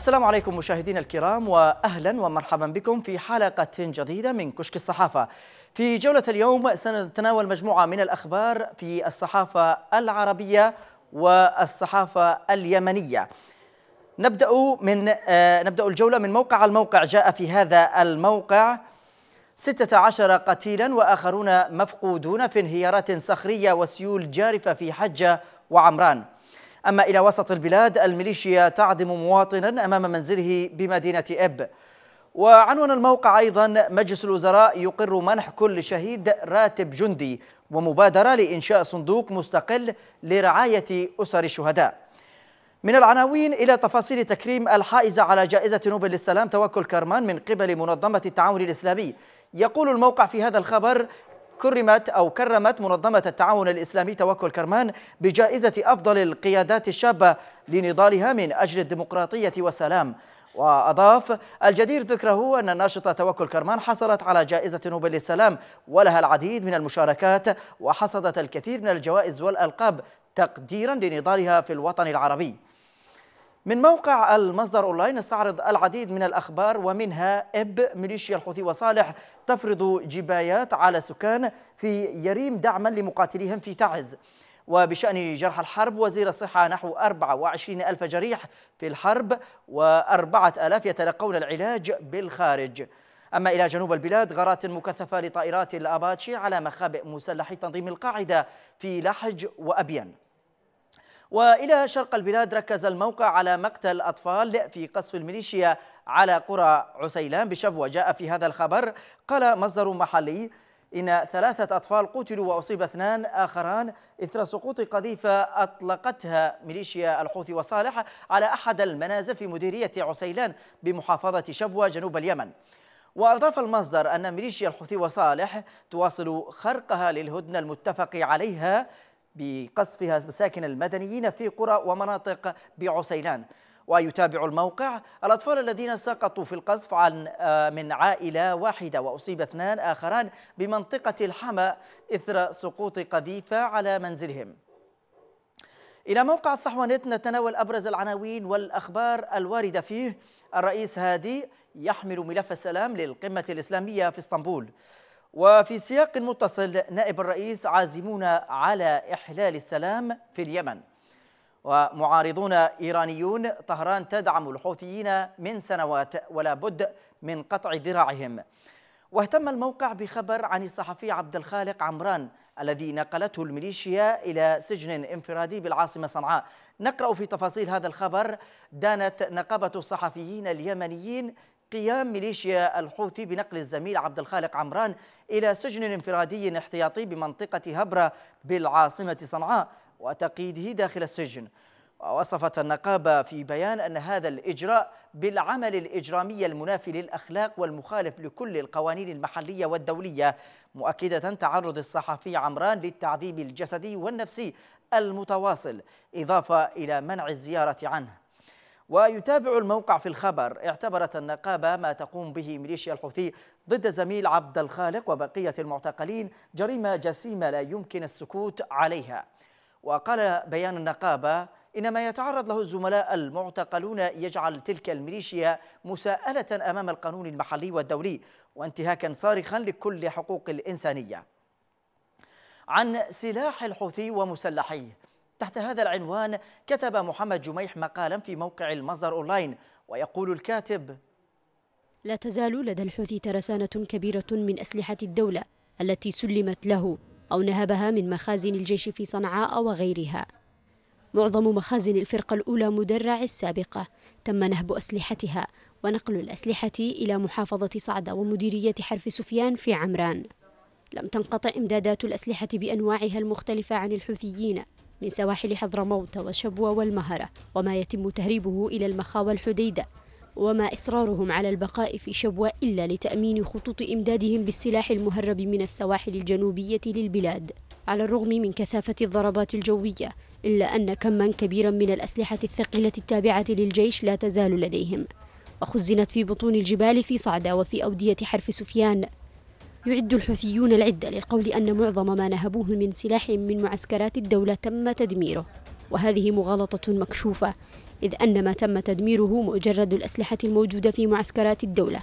السلام عليكم مشاهدينا الكرام واهلا ومرحبا بكم في حلقه جديده من كشك الصحافه. في جوله اليوم سنتناول مجموعه من الاخبار في الصحافه العربيه والصحافه اليمنيه. نبدا من آه، نبدا الجوله من موقع الموقع جاء في هذا الموقع 16 قتيلا واخرون مفقودون في انهيارات صخريه وسيول جارفه في حجه وعمران. أما إلى وسط البلاد الميليشيا تعدم مواطنا أمام منزله بمدينة إب وعنون الموقع أيضا مجلس الوزراء يقر منح كل شهيد راتب جندي ومبادرة لإنشاء صندوق مستقل لرعاية أسر الشهداء من العناوين إلى تفاصيل تكريم الحائزة على جائزة نوبل للسلام توكل كرمان من قبل منظمة التعاون الإسلامي يقول الموقع في هذا الخبر كرمت أو كرمت منظمة التعاون الإسلامي توكل كرمان بجائزة أفضل القيادات الشابة لنضالها من أجل الديمقراطية والسلام وأضاف الجدير ذكره أن الناشطة توكل كرمان حصلت على جائزة نوبل للسلام ولها العديد من المشاركات وحصدت الكثير من الجوائز والألقاب تقديرا لنضالها في الوطن العربي من موقع المصدر اونلاين استعرض العديد من الاخبار ومنها اب ميليشيا الحوثي وصالح تفرض جبايات على سكان في يريم دعما لمقاتليهم في تعز وبشأن جرح الحرب وزير الصحة نحو 24 ألف جريح في الحرب و4 ألاف يتلقون العلاج بالخارج أما إلى جنوب البلاد غارات مكثفة لطائرات الأباتشي على مخابئ مسلحي تنظيم القاعدة في لحج وأبين وإلى شرق البلاد ركز الموقع على مقتل أطفال في قصف الميليشيا على قرى عسيلان بشبوة جاء في هذا الخبر قال مصدر محلي إن ثلاثة أطفال قتلوا وأصيب اثنان آخران إثر سقوط قذيفة أطلقتها ميليشيا الحوثي وصالح على أحد المنازل في مديرية عسيلان بمحافظة شبوة جنوب اليمن وأضاف المصدر أن ميليشيا الحوثي وصالح تواصل خرقها للهدنة المتفق عليها بقصفها مساكن المدنيين في قرى ومناطق بعسيلان ويتابع الموقع الأطفال الذين سقطوا في القصف عن آه، من عائلة واحدة وأصيب اثنان آخران بمنطقة الحمى إثر سقوط قذيفة على منزلهم إلى موقع صحوة نت نتناول أبرز العناوين والأخبار الواردة فيه الرئيس هادي يحمل ملف السلام للقمة الإسلامية في اسطنبول وفي سياق متصل نائب الرئيس عازمون على إحلال السلام في اليمن ومعارضون إيرانيون طهران تدعم الحوثيين من سنوات ولا بد من قطع ذراعهم واهتم الموقع بخبر عن الصحفي عبد الخالق عمران الذي نقلته الميليشيا إلى سجن انفرادي بالعاصمة صنعاء نقرأ في تفاصيل هذا الخبر دانت نقابة الصحفيين اليمنيين قيام ميليشيا الحوثي بنقل الزميل عبد الخالق عمران إلى سجن انفرادي احتياطي بمنطقة هبرة بالعاصمة صنعاء وتقييده داخل السجن ووصفت النقابة في بيان أن هذا الإجراء بالعمل الإجرامي المنافي للأخلاق والمخالف لكل القوانين المحلية والدولية مؤكدة تعرض الصحفي عمران للتعذيب الجسدي والنفسي المتواصل إضافة إلى منع الزيارة عنه ويتابع الموقع في الخبر اعتبرت النقابة ما تقوم به ميليشيا الحوثي ضد زميل عبد الخالق وبقية المعتقلين جريمة جسيمة لا يمكن السكوت عليها وقال بيان النقابة إن ما يتعرض له الزملاء المعتقلون يجعل تلك الميليشيا مساءلة أمام القانون المحلي والدولي وانتهاكا صارخا لكل حقوق الإنسانية عن سلاح الحوثي ومسلحيه تحت هذا العنوان كتب محمد جميح مقالا في موقع المصدر أونلاين ويقول الكاتب لا تزال لدى الحوثي ترسانة كبيرة من أسلحة الدولة التي سلمت له أو نهبها من مخازن الجيش في صنعاء وغيرها معظم مخازن الفرقة الأولى مدرع السابقة تم نهب أسلحتها ونقل الأسلحة إلى محافظة صعدة ومديرية حرف سفيان في عمران لم تنقطع إمدادات الأسلحة بأنواعها المختلفة عن الحوثيين من سواحل حضرموت وشبوة والمهرة وما يتم تهريبه إلى المخا والحديدة وما إصرارهم على البقاء في شبوة إلا لتأمين خطوط إمدادهم بالسلاح المهرب من السواحل الجنوبية للبلاد على الرغم من كثافة الضربات الجوية إلا أن كما كبيرا من الأسلحة الثقيلة التابعة للجيش لا تزال لديهم وخزنت في بطون الجبال في صعدة وفي أودية حرف سفيان يعد الحوثيون العدة للقول أن معظم ما نهبوه من سلاح من معسكرات الدولة تم تدميره وهذه مغالطة مكشوفة إذ أن ما تم تدميره مجرد الأسلحة الموجودة في معسكرات الدولة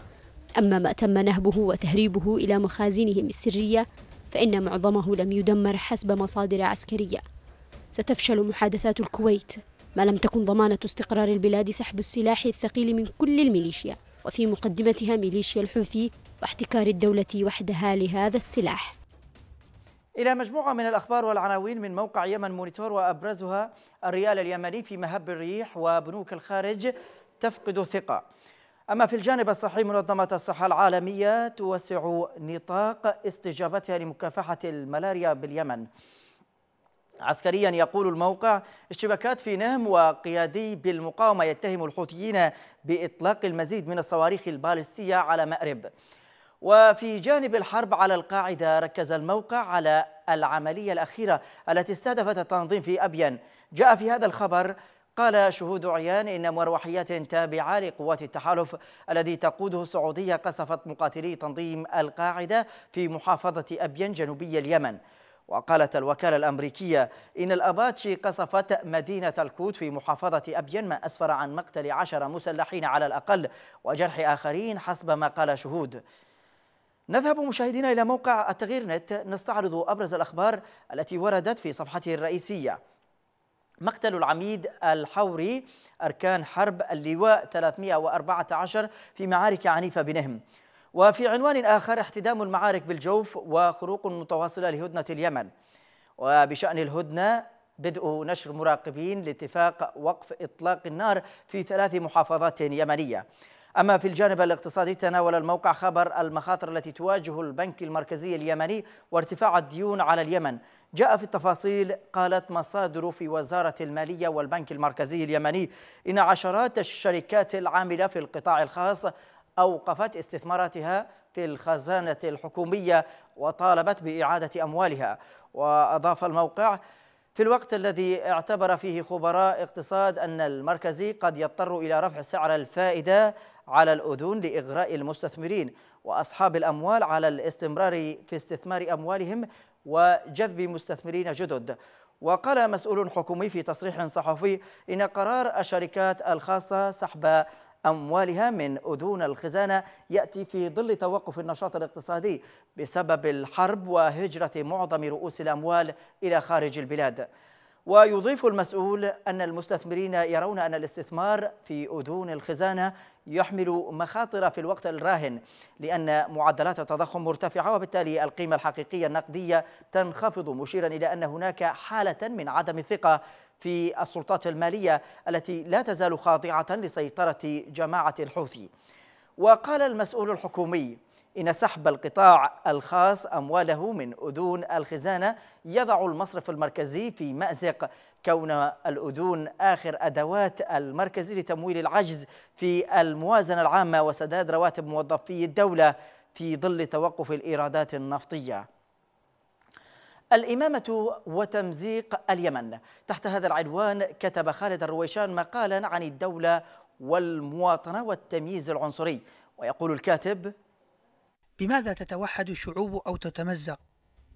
أما ما تم نهبه وتهريبه إلى مخازنهم السرية فإن معظمه لم يدمر حسب مصادر عسكرية ستفشل محادثات الكويت ما لم تكن ضمانة استقرار البلاد سحب السلاح الثقيل من كل الميليشيا وفي مقدمتها ميليشيا الحوثي واحتكار الدولة وحدها لهذا السلاح إلى مجموعة من الأخبار والعناوين من موقع يمن مونيتور وأبرزها الريال اليمني في مهب الريح وبنوك الخارج تفقد ثقة أما في الجانب الصحي منظمة الصحة العالمية توسع نطاق استجابتها لمكافحة الملاريا باليمن عسكريا يقول الموقع اشتباكات في نهم وقيادي بالمقاومة يتهم الحوثيين بإطلاق المزيد من الصواريخ البالستية على مأرب وفي جانب الحرب على القاعدة ركز الموقع على العملية الأخيرة التي استهدفت التنظيم في أبين جاء في هذا الخبر قال شهود عيان إن مروحيات تابعة لقوات التحالف الذي تقوده السعودية قصفت مقاتلي تنظيم القاعدة في محافظة أبين جنوبي اليمن وقالت الوكالة الأمريكية إن الأباتشي قصفت مدينة الكوت في محافظة أبين ما أسفر عن مقتل عشر مسلحين على الأقل وجرح آخرين حسب ما قال شهود نذهب مشاهدينا إلى موقع التغيير نت نستعرض أبرز الأخبار التي وردت في صفحته الرئيسية مقتل العميد الحوري أركان حرب اللواء 314 في معارك عنيفة بنهم وفي عنوان آخر احتدام المعارك بالجوف وخروق متواصلة لهدنة اليمن وبشأن الهدنة بدء نشر مراقبين لاتفاق وقف إطلاق النار في ثلاث محافظات يمنية أما في الجانب الاقتصادي تناول الموقع خبر المخاطر التي تواجه البنك المركزي اليمني وارتفاع الديون على اليمن جاء في التفاصيل قالت مصادر في وزارة المالية والبنك المركزي اليمني إن عشرات الشركات العاملة في القطاع الخاص أوقفت استثماراتها في الخزانة الحكومية وطالبت بإعادة أموالها وأضاف الموقع في الوقت الذي اعتبر فيه خبراء اقتصاد أن المركزي قد يضطر إلى رفع سعر الفائدة على الأذون لإغراء المستثمرين وأصحاب الأموال على الاستمرار في استثمار أموالهم وجذب مستثمرين جدد وقال مسؤول حكومي في تصريح صحفي إن قرار الشركات الخاصة سحب أموالها من أذون الخزانة يأتي في ظل توقف النشاط الاقتصادي بسبب الحرب وهجرة معظم رؤوس الأموال إلى خارج البلاد ويضيف المسؤول أن المستثمرين يرون أن الاستثمار في أذون الخزانة يحمل مخاطر في الوقت الراهن لأن معدلات التضخم مرتفعة وبالتالي القيمة الحقيقية النقدية تنخفض مشيرا إلى أن هناك حالة من عدم الثقة في السلطات المالية التي لا تزال خاضعة لسيطرة جماعة الحوثي وقال المسؤول الحكومي إن سحب القطاع الخاص أمواله من أذون الخزانة يضع المصرف المركزي في مأزق كون الأذون آخر أدوات المركز لتمويل العجز في الموازنة العامة وسداد رواتب موظفي الدولة في ظل توقف الإيرادات النفطية الإمامة وتمزيق اليمن تحت هذا العنوان كتب خالد الرويشان مقالا عن الدولة والمواطنة والتمييز العنصري ويقول الكاتب بماذا تتوحد الشعوب أو تتمزق؟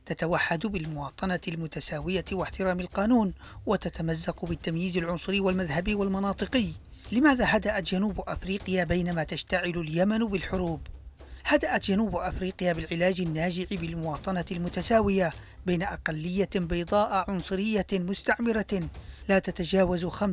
تتوحد بالمواطنة المتساوية واحترام القانون وتتمزق بالتمييز العنصري والمذهبي والمناطقي لماذا هدأت جنوب أفريقيا بينما تشتعل اليمن بالحروب؟ هدأت جنوب أفريقيا بالعلاج الناجع بالمواطنة المتساوية بين أقلية بيضاء عنصرية مستعمرة لا تتجاوز 5%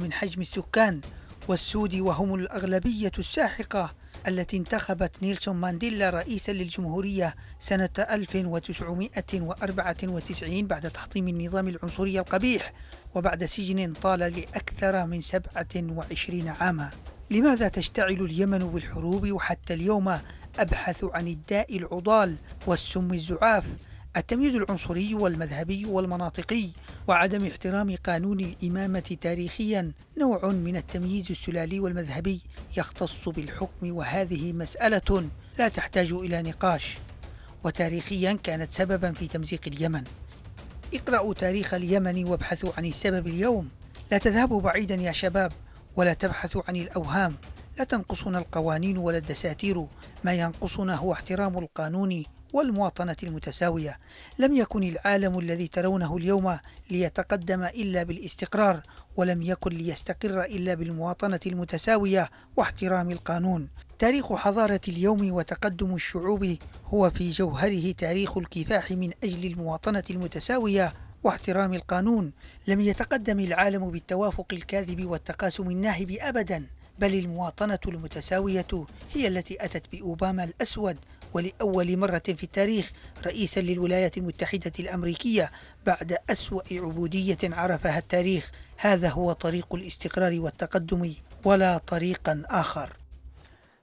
من حجم السكان والسود وهم الأغلبية الساحقة التي انتخبت نيلسون مانديلا رئيسا للجمهورية سنة 1994 بعد تحطيم النظام العنصري القبيح وبعد سجن طال لأكثر من 27 عاما لماذا تشتعل اليمن بالحروب وحتى اليوم أبحث عن الداء العضال والسم الزعاف التمييز العنصري والمذهبي والمناطقي وعدم احترام قانون الإمامة تاريخيا نوع من التمييز السلالي والمذهبي يختص بالحكم وهذه مسألة لا تحتاج إلى نقاش وتاريخيا كانت سببا في تمزيق اليمن اقرأوا تاريخ اليمن وابحثوا عن السبب اليوم لا تذهبوا بعيدا يا شباب ولا تبحثوا عن الأوهام لا تنقصنا القوانين ولا الدساتير ما ينقصنا هو احترام القانون والمواطنة المتساوية لم يكن العالم الذي ترونه اليوم ليتقدم إلا بالاستقرار ولم يكن ليستقر إلا بالمواطنة المتساوية واحترام القانون تاريخ حضارة اليوم وتقدم الشعوب هو في جوهره تاريخ الكفاح من أجل المواطنة المتساوية واحترام القانون لم يتقدم العالم بالتوافق الكاذب والتقاسم الناهب أبدا بل المواطنة المتساوية هي التي أتت بأوباما الأسود ولأول مرة في التاريخ رئيسا للولايات المتحدة الأمريكية بعد أسوأ عبودية عرفها التاريخ هذا هو طريق الاستقرار والتقدم ولا طريقا آخر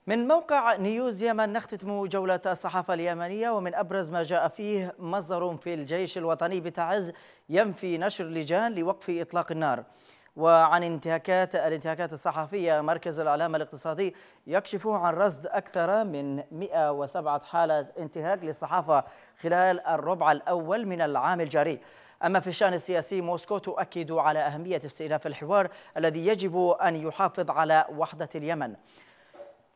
من موقع نيوز يمن نختتم جولة الصحافة اليمنية ومن أبرز ما جاء فيه مصدر في الجيش الوطني بتعز ينفي نشر لجان لوقف إطلاق النار وعن انتهاكات الانتهاكات الصحفية مركز الإعلام الاقتصادي يكشف عن رصد أكثر من 107 حالة انتهاك للصحافة خلال الربع الأول من العام الجاري أما في الشأن السياسي موسكو تؤكد على أهمية استئناف الحوار الذي يجب أن يحافظ على وحدة اليمن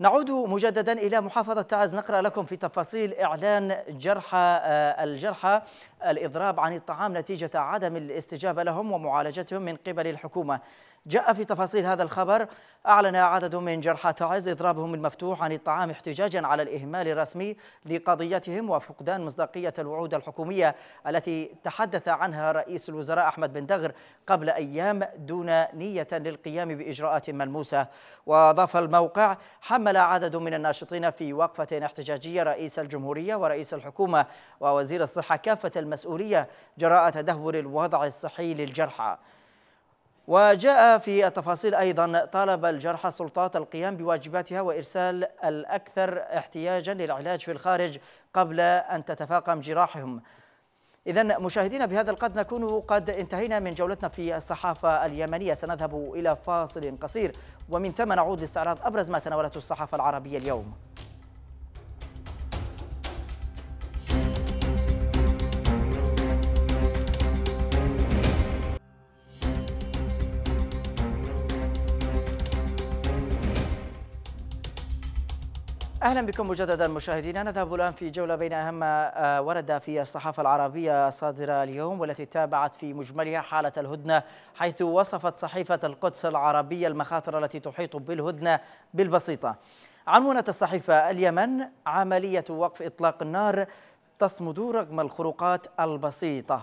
نعود مجددا إلى محافظة تعز نقرأ لكم في تفاصيل إعلان جرحى آه، الجرحى الإضراب عن الطعام نتيجة عدم الاستجابة لهم ومعالجتهم من قبل الحكومة جاء في تفاصيل هذا الخبر أعلن عدد من جرحى تعز إضرابهم المفتوح عن الطعام احتجاجا على الإهمال الرسمي لقضيتهم وفقدان مصداقية الوعود الحكومية التي تحدث عنها رئيس الوزراء أحمد بن دغر قبل أيام دون نية للقيام بإجراءات ملموسة وأضاف الموقع حمل عدد من الناشطين في وقفة احتجاجية رئيس الجمهورية ورئيس الحكومة ووزير الصحة كافة المسؤولية جراء تدهور الوضع الصحي للجرحى وجاء في التفاصيل أيضا طالب الجرحى السلطات القيام بواجباتها وإرسال الأكثر احتياجا للعلاج في الخارج قبل أن تتفاقم جراحهم إذا مشاهدينا بهذا القد نكون قد انتهينا من جولتنا في الصحافة اليمنية سنذهب إلى فاصل قصير ومن ثم نعود لاستعراض أبرز ما تناولته الصحافة العربية اليوم اهلا بكم مجددا مشاهدينا نذهب الان في جوله بين اهم ما آه، ورد في الصحافه العربيه الصادره اليوم والتي تابعت في مجملها حاله الهدنه حيث وصفت صحيفه القدس العربيه المخاطر التي تحيط بالهدنه بالبسيطه. عنونه الصحيفه اليمن عمليه وقف اطلاق النار تصمد رغم الخروقات البسيطه.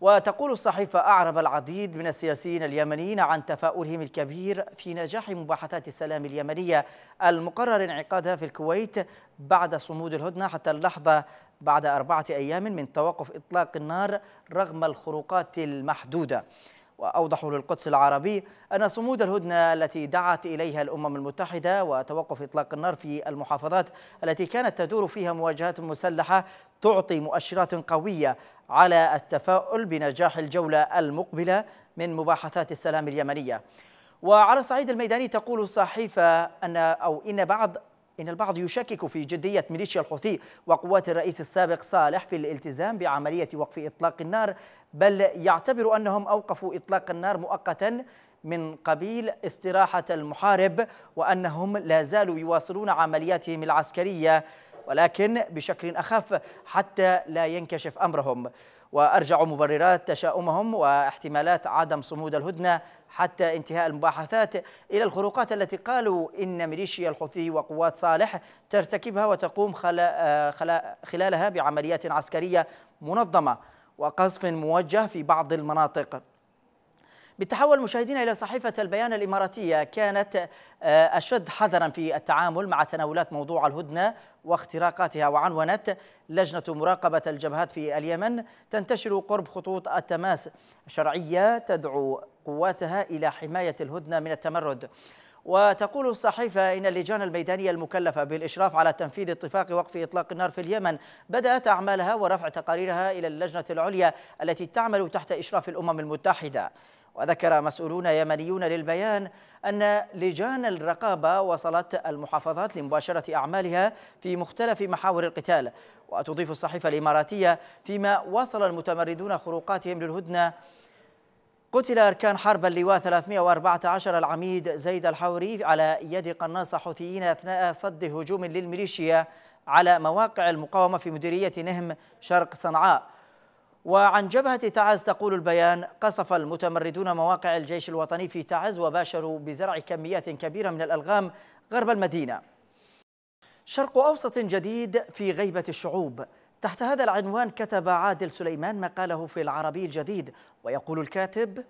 وتقول الصحيفة أعرب العديد من السياسيين اليمنيين عن تفاؤلهم الكبير في نجاح مباحثات السلام اليمنية المقرر انعقادها في الكويت بعد صمود الهدنة حتى اللحظة بعد أربعة أيام من توقف إطلاق النار رغم الخروقات المحدودة وأوضحوا للقدس العربي أن صمود الهدنة التي دعت إليها الأمم المتحدة وتوقف إطلاق النار في المحافظات التي كانت تدور فيها مواجهات مسلحة تعطي مؤشرات قوية على التفاؤل بنجاح الجولة المقبلة من مباحثات السلام اليمنية وعلى الصعيد الميداني تقول الصحيفة أن أو إن بعض إن البعض يشكك في جدية ميليشيا الحوثي وقوات الرئيس السابق صالح في الالتزام بعملية وقف إطلاق النار بل يعتبر أنهم أوقفوا إطلاق النار مؤقتا من قبيل استراحة المحارب وأنهم لا زالوا يواصلون عملياتهم العسكرية ولكن بشكل أخف حتى لا ينكشف أمرهم وأرجعوا مبررات تشاؤمهم واحتمالات عدم صمود الهدنة حتى انتهاء المباحثات إلى الخروقات التي قالوا إن ميليشيا الحوثي وقوات صالح ترتكبها وتقوم آه، خلالها بعمليات عسكرية منظمة وقصف موجه في بعض المناطق بالتحول مشاهدينا إلى صحيفة البيان الإماراتية كانت آه، أشد حذرا في التعامل مع تناولات موضوع الهدنة واختراقاتها وعنونت لجنة مراقبة الجبهات في اليمن تنتشر قرب خطوط التماس شرعية تدعو قواتها إلى حماية الهدنة من التمرد وتقول الصحيفة إن اللجان الميدانية المكلفة بالإشراف على تنفيذ اتفاق وقف إطلاق النار في اليمن بدأت أعمالها ورفع تقاريرها إلى اللجنة العليا التي تعمل تحت إشراف الأمم المتحدة وذكر مسؤولون يمنيون للبيان أن لجان الرقابة وصلت المحافظات لمباشرة أعمالها في مختلف محاور القتال وتضيف الصحيفة الإماراتية فيما وصل المتمردون خروقاتهم للهدنة قتل أركان حرب اللواء 314 العميد زيد الحوري على يد قناص حوثيين أثناء صد هجوم للميليشيا على مواقع المقاومة في مديرية نهم شرق صنعاء وعن جبهة تعز تقول البيان قصف المتمردون مواقع الجيش الوطني في تعز وباشروا بزرع كميات كبيرة من الألغام غرب المدينة شرق أوسط جديد في غيبة الشعوب تحت هذا العنوان كتب عادل سليمان مقاله في العربي الجديد ويقول الكاتب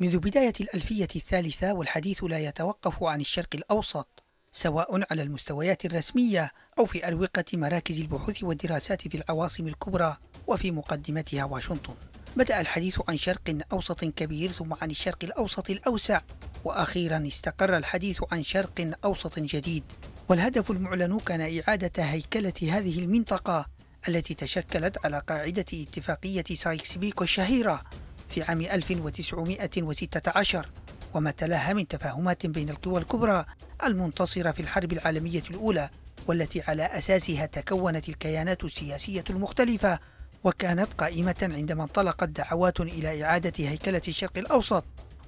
منذ بداية الألفية الثالثة والحديث لا يتوقف عن الشرق الأوسط سواء على المستويات الرسمية أو في أروقة مراكز البحوث والدراسات في العواصم الكبرى وفي مقدمتها واشنطن بدأ الحديث عن شرق أوسط كبير ثم عن الشرق الأوسط الأوسع وأخيرا استقر الحديث عن شرق أوسط جديد والهدف المعلن كان إعادة هيكلة هذه المنطقة التي تشكلت على قاعدة اتفاقية سايكس بيكو الشهيرة في عام 1916 وما تلاها من تفاهمات بين القوى الكبرى المنتصرة في الحرب العالمية الأولى والتي على أساسها تكونت الكيانات السياسية المختلفة وكانت قائمة عندما انطلقت دعوات إلى إعادة هيكلة الشرق الأوسط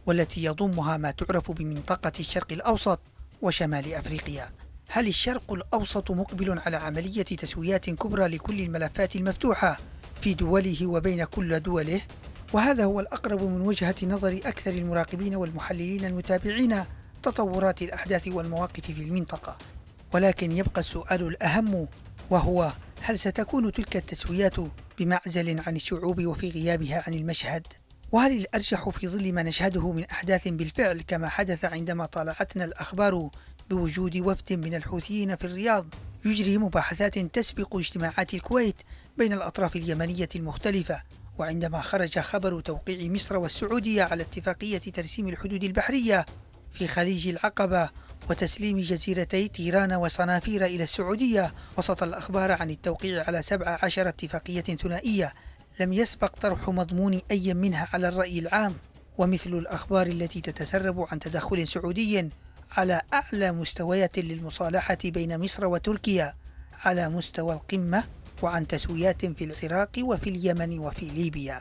والتي يضمها ما تعرف بمنطقة الشرق الأوسط وشمال أفريقيا هل الشرق الأوسط مقبل على عملية تسويات كبرى لكل الملفات المفتوحة في دوله وبين كل دوله؟ وهذا هو الأقرب من وجهة نظر أكثر المراقبين والمحللين المتابعين تطورات الأحداث والمواقف في المنطقة ولكن يبقى السؤال الأهم وهو هل ستكون تلك التسويات بمعزل عن الشعوب وفي غيابها عن المشهد وهل الأرجح في ظل ما نشهده من أحداث بالفعل كما حدث عندما طالعتنا الأخبار بوجود وفد من الحوثيين في الرياض يجري مباحثات تسبق اجتماعات الكويت بين الأطراف اليمنية المختلفة وعندما خرج خبر توقيع مصر والسعودية على اتفاقية ترسيم الحدود البحرية في خليج العقبة وتسليم جزيرتي تيران وصنافير إلى السعودية وسط الأخبار عن التوقيع على 17 اتفاقية ثنائية لم يسبق طرح مضمون أي منها على الرأي العام ومثل الأخبار التي تتسرب عن تدخل سعودي على أعلى مستويات للمصالحة بين مصر وتركيا على مستوى القمة وعن تسويات في العراق وفي اليمن وفي ليبيا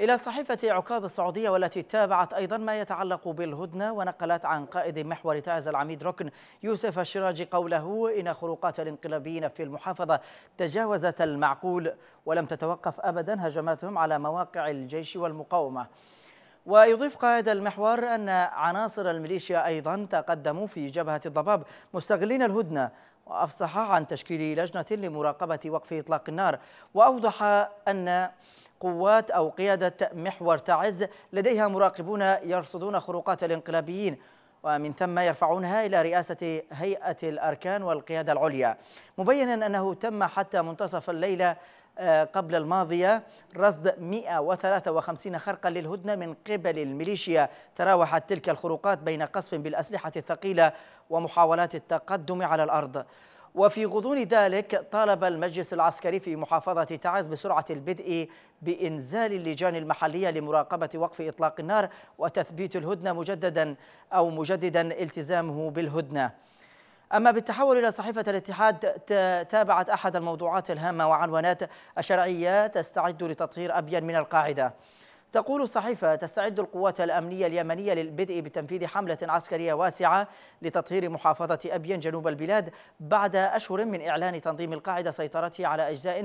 إلى صحيفة عكاظ السعودية والتي تابعت أيضا ما يتعلق بالهدنة ونقلت عن قائد محور تعز العميد ركن يوسف الشراجي قوله إن خروقات الانقلابيين في المحافظة تجاوزت المعقول ولم تتوقف أبدا هجماتهم على مواقع الجيش والمقاومة ويضيف قائد المحور أن عناصر الميليشيا أيضا تقدموا في جبهة الضباب مستغلين الهدنة وأفصح عن تشكيل لجنة لمراقبة وقف إطلاق النار وأوضح أن قوات أو قيادة محور تعز لديها مراقبون يرصدون خروقات الانقلابيين ومن ثم يرفعونها إلى رئاسة هيئة الأركان والقيادة العليا مبينا أنه تم حتى منتصف الليلة آه، قبل الماضية رصد 153 خرقا للهدنة من قبل الميليشيا تراوحت تلك الخروقات بين قصف بالأسلحة الثقيلة ومحاولات التقدم على الأرض وفي غضون ذلك طالب المجلس العسكري في محافظة تعز بسرعة البدء بإنزال اللجان المحلية لمراقبة وقف إطلاق النار وتثبيت الهدنة مجددا أو مجددا التزامه بالهدنة أما بالتحول إلى صحيفة الاتحاد تابعت أحد الموضوعات الهامة وعنوانات الشرعية تستعد لتطهير أبين من القاعدة تقول صحيفة تستعد القوات الأمنية اليمنية للبدء بتنفيذ حملة عسكرية واسعة لتطهير محافظة أبين جنوب البلاد بعد أشهر من إعلان تنظيم القاعدة سيطرته على أجزاء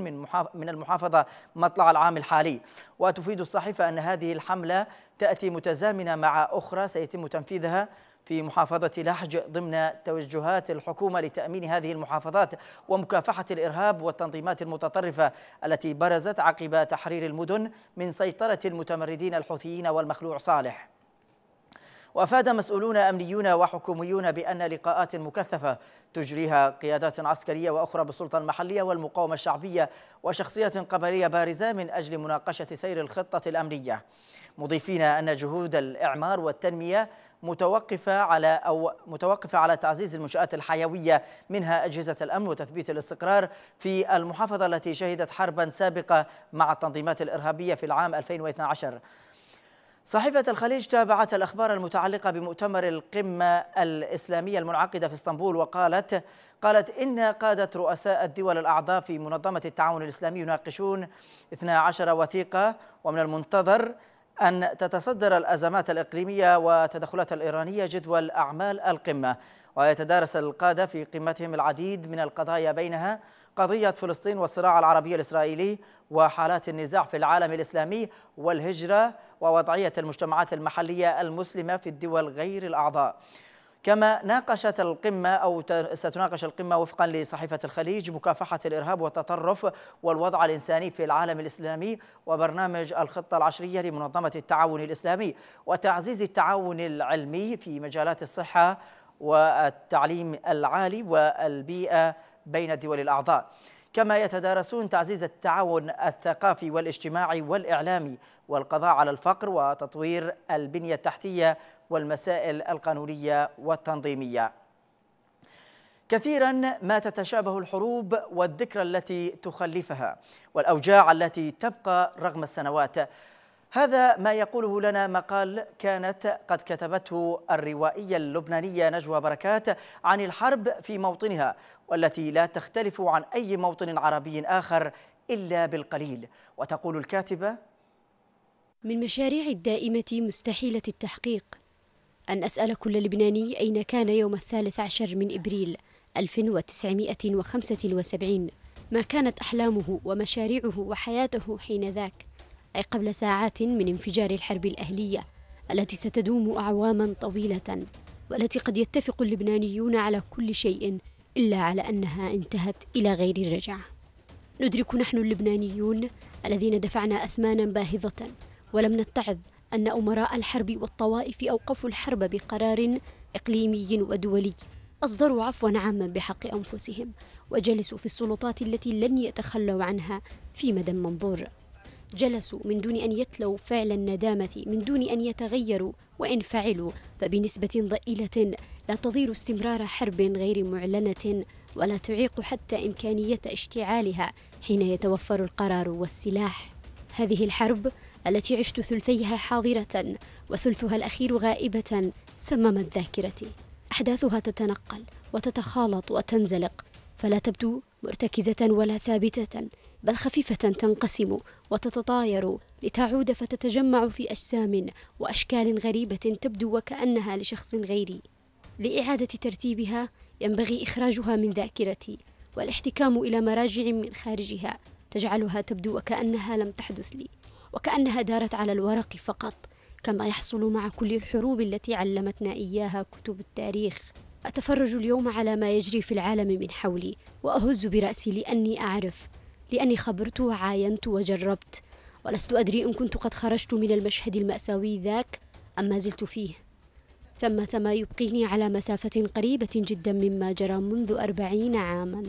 من المحافظة مطلع العام الحالي وتفيد الصحيفة أن هذه الحملة تأتي متزامنة مع أخرى سيتم تنفيذها في محافظة لحج ضمن توجهات الحكومة لتأمين هذه المحافظات ومكافحة الإرهاب والتنظيمات المتطرفة التي برزت عقب تحرير المدن من سيطرة المتمردين الحوثيين والمخلوع صالح وأفاد مسؤولون أمنيون وحكوميون بأن لقاءات مكثفة تجريها قيادات عسكرية وأخرى بالسلطة المحلية والمقاومة الشعبية وشخصية قبلية بارزة من أجل مناقشة سير الخطة الأمنية مضيفين أن جهود الإعمار والتنمية متوقفة على أو متوقفة على تعزيز المنشآت الحيوية منها أجهزة الأمن وتثبيت الاستقرار في المحافظة التي شهدت حربا سابقة مع التنظيمات الإرهابية في العام 2012 صحيفة الخليج تابعت الأخبار المتعلقة بمؤتمر القمة الإسلامية المنعقدة في اسطنبول وقالت قالت إن قادة رؤساء الدول الأعضاء في منظمة التعاون الإسلامي يناقشون 12 وثيقة ومن المنتظر أن تتصدر الأزمات الإقليمية وتدخلات الإيرانية جدول أعمال القمة ويتدارس القادة في قمتهم العديد من القضايا بينها قضية فلسطين والصراع العربي الإسرائيلي وحالات النزاع في العالم الإسلامي والهجرة ووضعية المجتمعات المحلية المسلمة في الدول غير الأعضاء كما ناقشت القمة أو ستناقش القمة وفقا لصحيفة الخليج مكافحة الإرهاب والتطرف والوضع الإنساني في العالم الإسلامي وبرنامج الخطة العشرية لمنظمة التعاون الإسلامي وتعزيز التعاون العلمي في مجالات الصحة والتعليم العالي والبيئة بين الدول الأعضاء كما يتدارسون تعزيز التعاون الثقافي والاجتماعي والإعلامي والقضاء على الفقر وتطوير البنية التحتية والمسائل القانونية والتنظيمية كثيرا ما تتشابه الحروب والذكرى التي تخلفها والأوجاع التي تبقى رغم السنوات هذا ما يقوله لنا مقال كانت قد كتبته الروائية اللبنانية نجوى بركات عن الحرب في موطنها والتي لا تختلف عن أي موطن عربي آخر إلا بالقليل وتقول الكاتبة من مشاريع الدائمة مستحيلة التحقيق أن أسأل كل لبناني أين كان يوم الثالث عشر من إبريل 1975 ما كانت أحلامه ومشاريعه وحياته حين ذاك أي قبل ساعات من انفجار الحرب الأهلية التي ستدوم أعواما طويلة والتي قد يتفق اللبنانيون على كل شيء إلا على أنها انتهت إلى غير الرجعة ندرك نحن اللبنانيون الذين دفعنا أثمانا باهظة ولم نتعظ أن أمراء الحرب والطوائف أوقفوا الحرب بقرار إقليمي ودولي أصدروا عفوا عاما بحق أنفسهم وجلسوا في السلطات التي لن يتخلوا عنها في مدى منظور جلسوا من دون أن يتلوا فعل الندامة من دون أن يتغيروا وإن فعلوا فبنسبة ضئيلة لا تضير استمرار حرب غير معلنة ولا تعيق حتى إمكانية اشتعالها حين يتوفر القرار والسلاح هذه الحرب التي عشت ثلثيها حاضرة وثلثها الأخير غائبة سممت ذاكرتي أحداثها تتنقل وتتخالط وتنزلق فلا تبدو مرتكزة ولا ثابتة بل خفيفة تنقسم وتتطاير لتعود فتتجمع في أجسام وأشكال غريبة تبدو وكأنها لشخص غيري لإعادة ترتيبها ينبغي إخراجها من ذاكرتي والاحتكام إلى مراجع من خارجها تجعلها تبدو وكأنها لم تحدث لي وكأنها دارت على الورق فقط كما يحصل مع كل الحروب التي علمتنا إياها كتب التاريخ أتفرج اليوم على ما يجري في العالم من حولي وأهز برأسي لأني أعرف لأني خبرت وعاينت وجربت ولست أدري إن كنت قد خرجت من المشهد المأساوي ذاك أم ما زلت فيه ثمة ما يبقيني على مسافة قريبة جدا مما جرى منذ أربعين عاما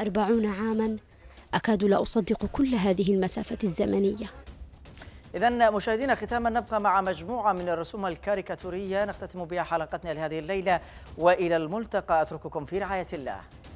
أربعون عاما أكاد لا أصدق كل هذه المسافة الزمنية إذا مشاهدينا ختاما نبقى مع مجموعة من الرسوم الكاريكاتورية نختتم بها حلقتنا لهذه الليلة وإلى الملتقى أترككم في رعاية الله